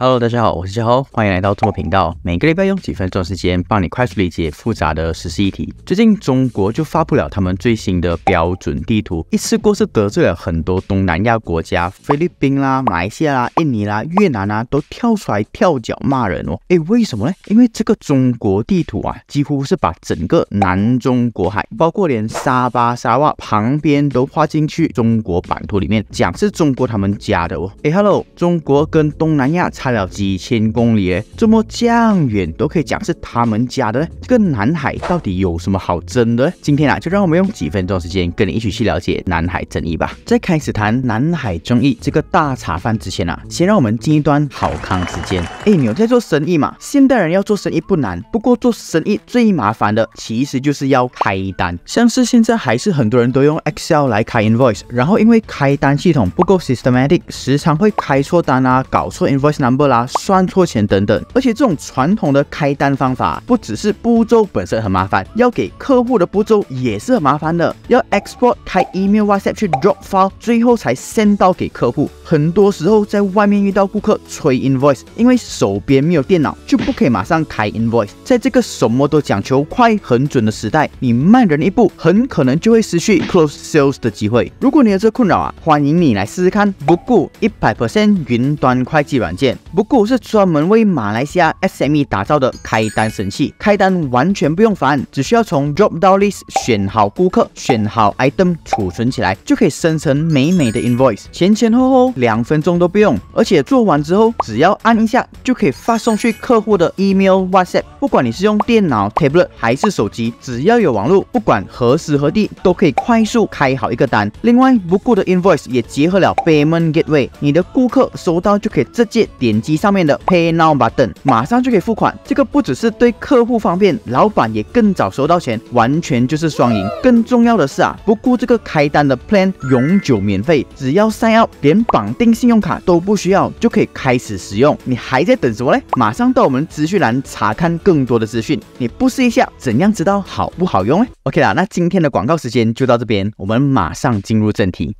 Hello，大家好，我是小猴，欢迎来到做题频道。每个礼拜用几分钟时间，帮你快速理解复杂的实事议题。最近中国就发布了他们最新的标准地图，一次过是得罪了很多东南亚国家，菲律宾啦、马来西亚啦、印尼啦、越南啊，都跳出来跳脚骂人哦。哎，为什么呢？因为这个中国地图啊，几乎是把整个南中国海，包括连沙巴、沙哇旁边都画进去中国版图里面，讲是中国他们家的哦。哎，Hello，中国跟东南亚差。开了几千公里怎这么这样远都可以讲是他们家的，这个南海到底有什么好争的？今天啊，就让我们用几分钟时间跟你一起去了解南海争议吧。在开始谈南海争议这个大茶饭之前啊，先让我们进一段好康时间。哎，牛在做生意嘛，现代人要做生意不难，不过做生意最麻烦的其实就是要开单，像是现在还是很多人都用 Excel 来开 Invoice，然后因为开单系统不够 systematic，时常会开错单啊，搞错 Invoice number。不啦、算错钱等等，而且这种传统的开单方法，不只是步骤本身很麻烦，要给客户的步骤也是很麻烦的，要 export 开 email、WhatsApp 去 drop file，最后才 send 到给客户。很多时候在外面遇到顾客催 invoice，因为手边没有电脑，就不可以马上开 invoice。在这个什么都讲求快、很准的时代，你慢人一步，很可能就会失去 close sales 的机会。如果你有这困扰啊，欢迎你来试试看，不故一百 percent 云端会计软件。不过是专门为马来西亚 SME 打造的开单神器，开单完全不用烦，只需要从 drop down list 选好顾客，选好 item 储存起来，就可以生成美美的 invoice，前前后后两分钟都不用。而且做完之后，只要按一下就可以发送去客户的 email、WhatsApp。不管你是用电脑、tablet 还是手机，只要有网络，不管何时何地，都可以快速开好一个单。另外，不故的 invoice 也结合了 payment gateway，你的顾客收到就可以直接点。点击上面的 Pay Now button，马上就可以付款。这个不只是对客户方便，老板也更早收到钱，完全就是双赢。更重要的是啊，不顾这个开单的 plan 永久免费，只要 sign up，连绑定信用卡都不需要，就可以开始使用。你还在等什么嘞？马上到我们资讯栏查看更多的资讯。你不试一下，怎样知道好不好用呢 OK 啦，那今天的广告时间就到这边，我们马上进入正题。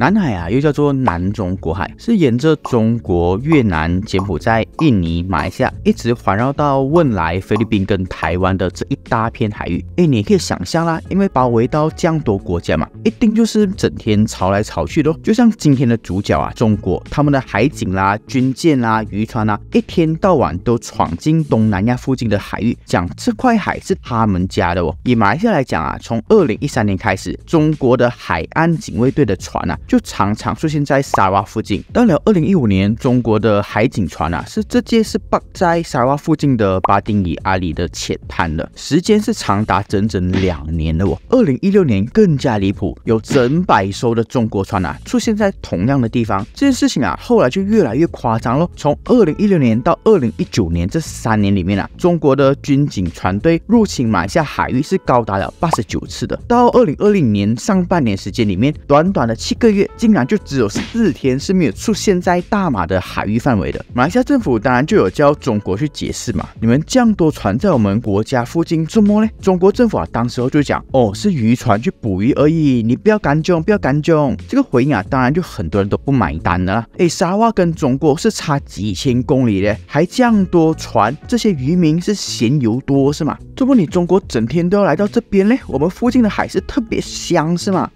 南海啊，又叫做南中国海，是沿着中国、越南、柬埔寨、印尼、马来西亚，一直环绕到汶莱、菲律宾跟台湾的这一大片海域。哎，你也可以想象啦，因为包围到这样多国家嘛，一定就是整天吵来吵去的。就像今天的主角啊，中国，他们的海警啦、军舰啦、渔船啦，一天到晚都闯进东南亚附近的海域，讲这块海是他们家的哦。以马来西亚来讲啊，从二零一三年开始，中国的海岸警卫队的船啊。就常常出现在沙哇附近。到了二零一五年，中国的海警船啊，是直接是霸在沙哇附近的巴丁以阿里的浅滩了，时间是长达整整两年的哦。二零一六年更加离谱，有整百艘的中国船啊出现在同样的地方。这件事情啊，后来就越来越夸张了。从二零一六年到二零一九年这三年里面啊，中国的军警船队入侵马下海域是高达了八十九次的。到二零二零年上半年时间里面，短短的七个月。竟然就只有四天是没有出现在大马的海域范围的。马来西亚政府当然就有叫中国去解释嘛，你们这样多船在我们国家附近怎么呢？中国政府啊，当时候就讲哦，是渔船去捕鱼而已，你不要干囧，不要干囧。这个回应啊，当然就很多人都不买单了。哎，沙哇跟中国是差几千公里的，还这样多船，这些渔民是闲游多是吗？怎么你中国整天都要来到这边嘞？我们附近的海是特别香是吗？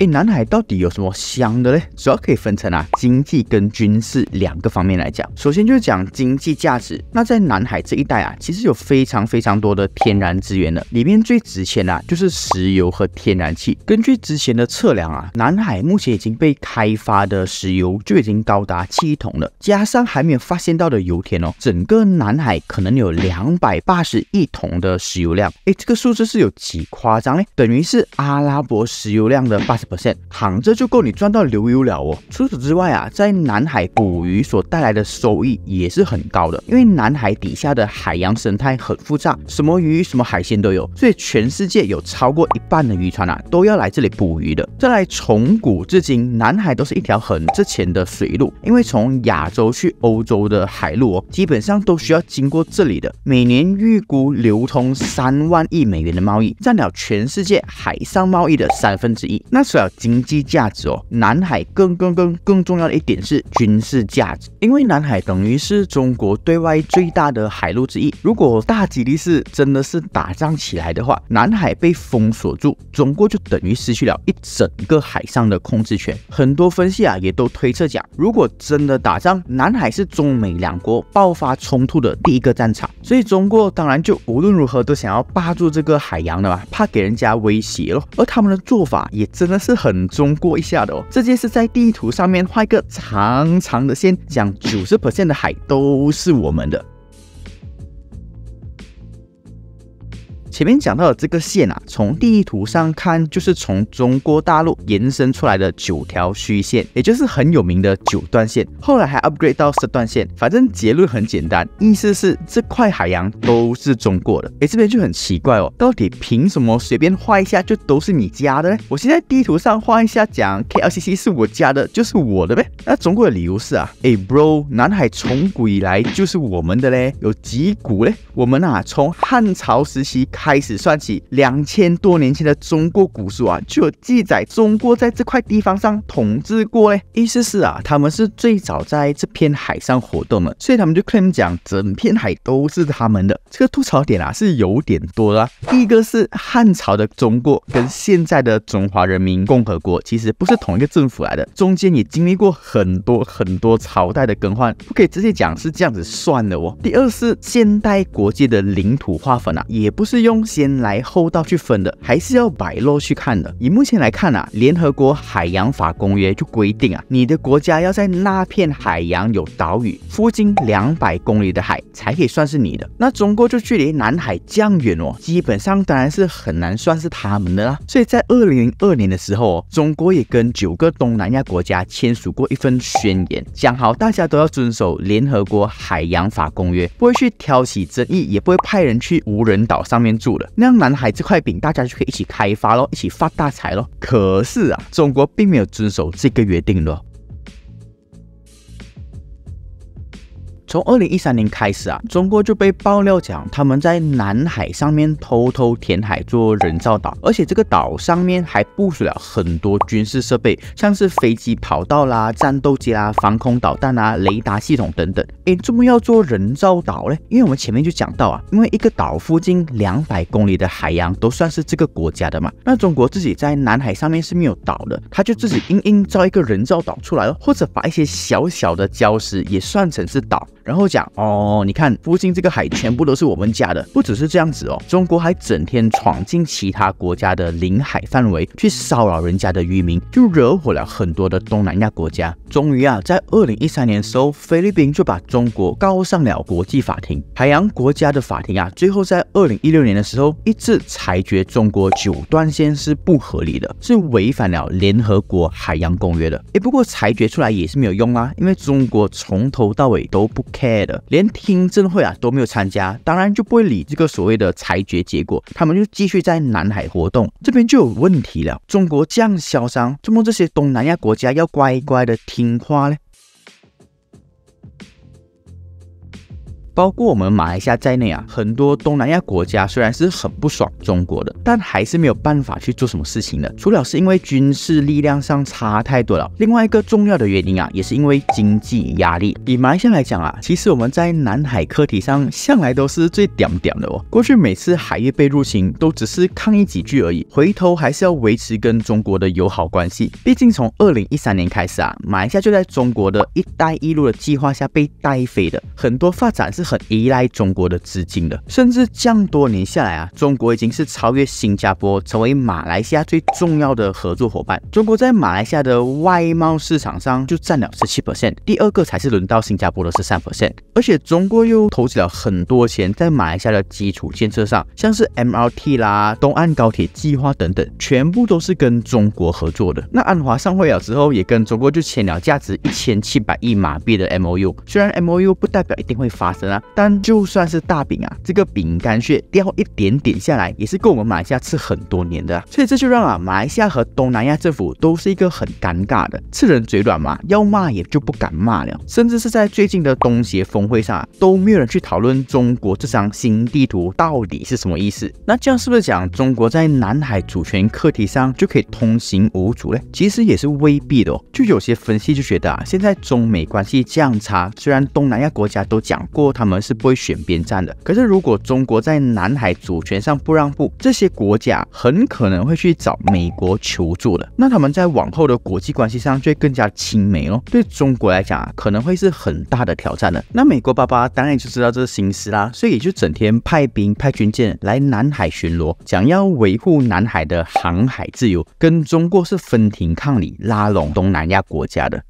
哎，南海到底有什么香的嘞？主要可以分成啊经济跟军事两个方面来讲。首先就是讲经济价值。那在南海这一带啊，其实有非常非常多的天然资源的，里面最值钱的就是石油和天然气。根据之前的测量啊，南海目前已经被开发的石油就已经高达七桶了，加上还没有发现到的油田哦，整个南海可能有两百八十亿桶的石油量。哎，这个数字是有几夸张嘞？等于是阿拉伯石油量的八十。percent，躺着就够你赚到流油了哦。除此之外啊，在南海捕鱼所带来的收益也是很高的，因为南海底下的海洋生态很复杂，什么鱼、什么海鲜都有，所以全世界有超过一半的渔船啊都要来这里捕鱼的。再来，从古至今，南海都是一条很值钱的水路，因为从亚洲去欧洲的海路哦，基本上都需要经过这里的。每年预估流通三万亿美元的贸易，占了全世界海上贸易的三分之一。那水。经济价值哦，南海更更更更重要的一点是军事价值，因为南海等于是中国对外最大的海陆之一。如果大吉利是真的是打仗起来的话，南海被封锁住，中国就等于失去了一整个海上的控制权。很多分析啊，也都推测讲，如果真的打仗，南海是中美两国爆发冲突的第一个战场，所以中国当然就无论如何都想要霸住这个海洋了嘛，怕给人家威胁咯。而他们的做法也真的是。是很中国一下的哦，这件是在地图上面画一个长长的线，讲九十的海都是我们的。前面讲到的这个线啊，从地图上看就是从中国大陆延伸出来的九条虚线，也就是很有名的九段线。后来还 upgrade 到十段线，反正结论很简单，意思是这块海洋都是中国的。哎，这边就很奇怪哦，到底凭什么随便画一下就都是你家的呢？我现在地图上画一下，讲 KLCC 是我家的，就是我的呗。那中国的理由是啊，哎，bro，南海从古以来就是我们的嘞，有几股嘞？我们啊，从汉朝时期开。开始算起，两千多年前的中国古书啊就有记载，中国在这块地方上统治过嘞。意思是啊，他们是最早在这片海上活动的，所以他们就 claim 讲整片海都是他们的。这个吐槽点啊是有点多啦。第一个是汉朝的中国跟现在的中华人民共和国其实不是同一个政府来的，中间也经历过很多很多朝代的更换，不可以直接讲是这样子算的哦。第二是现代国界的领土划分啊，也不是用。先来后到去分的，还是要摆落去看的。以目前来看啊，联合国海洋法公约就规定啊，你的国家要在那片海洋有岛屿，附近两百公里的海才可以算是你的。那中国就距离南海较远哦，基本上当然是很难算是他们的啦。所以在二零零二年的时候，中国也跟九个东南亚国家签署过一份宣言，讲好大家都要遵守联合国海洋法公约，不会去挑起争议，也不会派人去无人岛上面住。那样，南海这块饼大家就可以一起开发喽，一起发大财喽。可是啊，中国并没有遵守这个约定喽。从二零一三年开始啊，中国就被爆料讲他们在南海上面偷偷填海做人造岛，而且这个岛上面还部署了很多军事设备，像是飞机跑道啦、战斗机啦、防空导弹啊、雷达系统等等。诶，做什么要做人造岛呢？因为我们前面就讲到啊，因为一个岛附近两百公里的海洋都算是这个国家的嘛。那中国自己在南海上面是没有岛的，他就自己硬硬造一个人造岛出来，或者把一些小小的礁石也算成是岛。然后讲哦，你看附近这个海全部都是我们家的，不只是这样子哦，中国还整天闯进其他国家的领海范围去骚扰人家的渔民，就惹火了很多的东南亚国家。终于啊，在二零一三年的时候，菲律宾就把中国告上了国际法庭——海洋国家的法庭啊。最后在二零一六年的时候，一致裁决中国九段线是不合理的，是违反了联合国海洋公约的。哎，不过裁决出来也是没有用啊，因为中国从头到尾都不肯。care 的，连听证会啊都没有参加，当然就不会理这个所谓的裁决结果，他们就继续在南海活动，这边就有问题了。中国这样嚣张，怎么这些东南亚国家要乖乖的听话呢？包括我们马来西亚在内啊，很多东南亚国家虽然是很不爽中国的，但还是没有办法去做什么事情的。除了是因为军事力量上差太多了，另外一个重要的原因啊，也是因为经济压力。以马来西亚来讲啊，其实我们在南海课题上向来都是最屌屌的哦。过去每次海域被入侵，都只是抗议几句而已，回头还是要维持跟中国的友好关系。毕竟从二零一三年开始啊，马来西亚就在中国的一带一路的计划下被带飞的，很多发展是。很依赖中国的资金的，甚至这样多年下来啊，中国已经是超越新加坡，成为马来西亚最重要的合作伙伴。中国在马来西亚的外贸市场上就占了十七 percent，第二个才是轮到新加坡的十三 percent。而且中国又投资了很多钱在马来西亚的基础建设上，像是 M R T 啦、东岸高铁计划等等，全部都是跟中国合作的。那安华上会了之后，也跟中国就签了价值一千七百亿马币的 M O U。虽然 M O U 不代表一定会发生啊。但就算是大饼啊，这个饼干屑掉一点点下来，也是够我们马来西亚吃很多年的。所以这就让啊马来西亚和东南亚政府都是一个很尴尬的，吃人嘴软嘛，要骂也就不敢骂了。甚至是在最近的东协峰会上，都没有人去讨论中国这张新地图到底是什么意思。那这样是不是讲中国在南海主权课题上就可以通行无阻呢？其实也是未必的哦。就有些分析就觉得啊，现在中美关系这样差，虽然东南亚国家都讲过。他们是不会选边站的。可是，如果中国在南海主权上不让步，这些国家很可能会去找美国求助的。那他们在往后的国际关系上，就会更加亲美哦。对中国来讲，可能会是很大的挑战的。那美国爸爸当然就知道这心思啦，所以就整天派兵派军舰来南海巡逻，想要维护南海的航海自由，跟中国是分庭抗礼，拉拢东南亚国家的。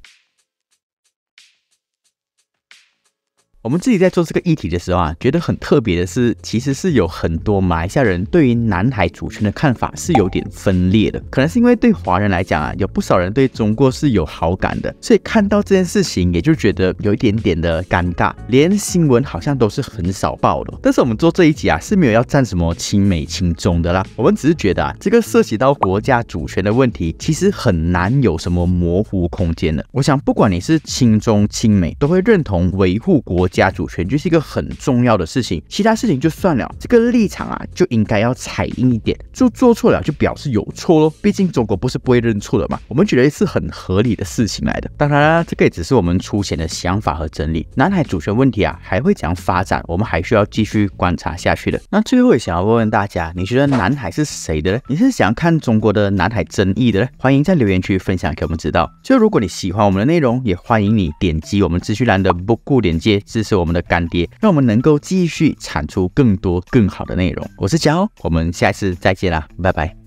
我们自己在做这个议题的时候啊，觉得很特别的是，其实是有很多马来西亚人对于南海主权的看法是有点分裂的。可能是因为对华人来讲啊，有不少人对中国是有好感的，所以看到这件事情也就觉得有一点点的尴尬，连新闻好像都是很少报的。但是我们做这一集啊，是没有要站什么亲美亲中的啦，我们只是觉得啊，这个涉及到国家主权的问题，其实很难有什么模糊空间的。我想，不管你是亲中亲美，都会认同维护国。加主权就是一个很重要的事情，其他事情就算了，这个立场啊就应该要踩硬一点，就做错了就表示有错咯。毕竟中国不是不会认错的嘛，我们觉得是很合理的事情来的。当然啦，这个也只是我们粗浅的想法和整理，南海主权问题啊还会怎样发展，我们还需要继续观察下去的。那最后也想要问问大家，你觉得南海是谁的呢？你是想看中国的南海争议的呢？欢迎在留言区分享给我们知道。就如果你喜欢我们的内容，也欢迎你点击我们资讯栏的不固链接。支持我们的干爹，让我们能够继续产出更多更好的内容。我是江哦，我们下次再见啦，拜拜。